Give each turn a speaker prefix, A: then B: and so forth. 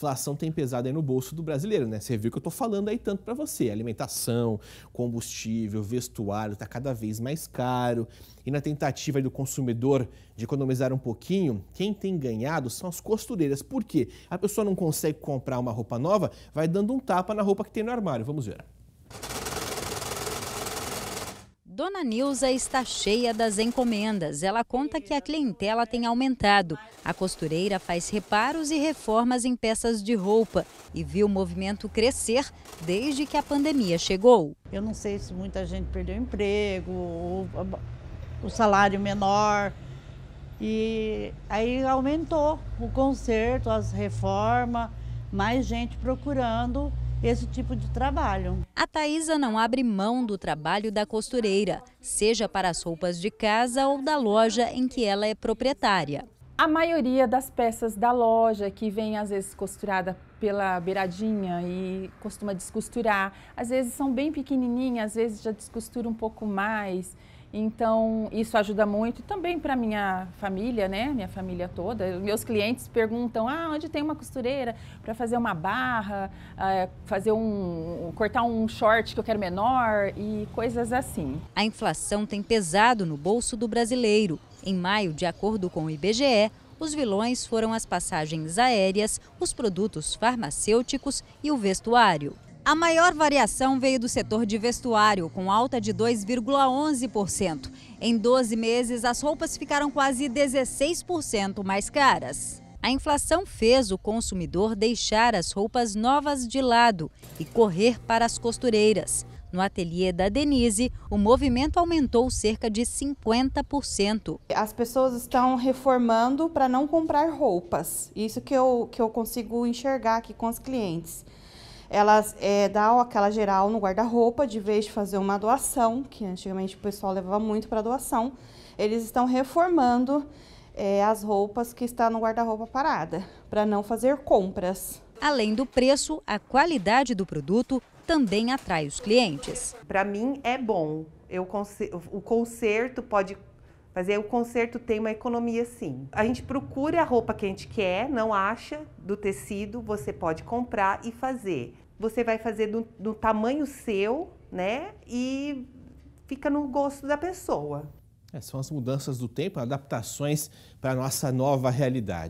A: inflação tem pesado aí no bolso do brasileiro, né? Você viu que eu tô falando aí tanto para você. Alimentação, combustível, vestuário, tá cada vez mais caro. E na tentativa do consumidor de economizar um pouquinho, quem tem ganhado são as costureiras. Por quê? A pessoa não consegue comprar uma roupa nova, vai dando um tapa na roupa que tem no armário. Vamos ver.
B: Dona Nilza está cheia das encomendas. Ela conta que a clientela tem aumentado. A costureira faz reparos e reformas em peças de roupa e viu o movimento crescer desde que a pandemia chegou. Eu não sei se muita gente perdeu o emprego, o salário menor. E aí aumentou o conserto, as reformas, mais gente procurando esse tipo de trabalho. A Thaisa não abre mão do trabalho da costureira, seja para as roupas de casa ou da loja em
C: que ela é proprietária. A maioria das peças da loja que vem às vezes costurada pela beiradinha e costuma descosturar, às vezes são bem pequenininhas, às vezes já descostura um pouco mais. Então, isso ajuda muito. E também para minha família, né? Minha família toda. Meus clientes perguntam: ah, onde tem uma costureira para fazer uma barra, ah, fazer um. cortar um short que eu quero menor
B: e coisas assim. A inflação tem pesado no bolso do brasileiro. Em maio, de acordo com o IBGE, os vilões foram as passagens aéreas, os produtos farmacêuticos e o vestuário. A maior variação veio do setor de vestuário, com alta de 2,11%. Em 12 meses, as roupas ficaram quase 16% mais caras. A inflação fez o consumidor deixar as roupas novas de lado e correr para as costureiras. No ateliê da Denise, o movimento aumentou cerca de 50%. As
C: pessoas estão reformando para não comprar roupas. Isso que eu, que eu consigo enxergar aqui com os clientes. Elas é, dá aquela geral no guarda-roupa, de vez de fazer uma doação, que antigamente o pessoal levava muito para doação, eles estão reformando é, as roupas que está no guarda-roupa parada, para não fazer compras.
B: Além do preço, a qualidade do produto também atrai os clientes.
C: Para mim é bom. Eu, o conserto pode mas o conserto tem uma economia sim. A gente procura a roupa que a gente quer, não acha, do tecido, você pode comprar e fazer. Você vai fazer do, do tamanho seu, né? E fica no gosto da pessoa.
A: É, são as mudanças do tempo, adaptações para a nossa nova realidade.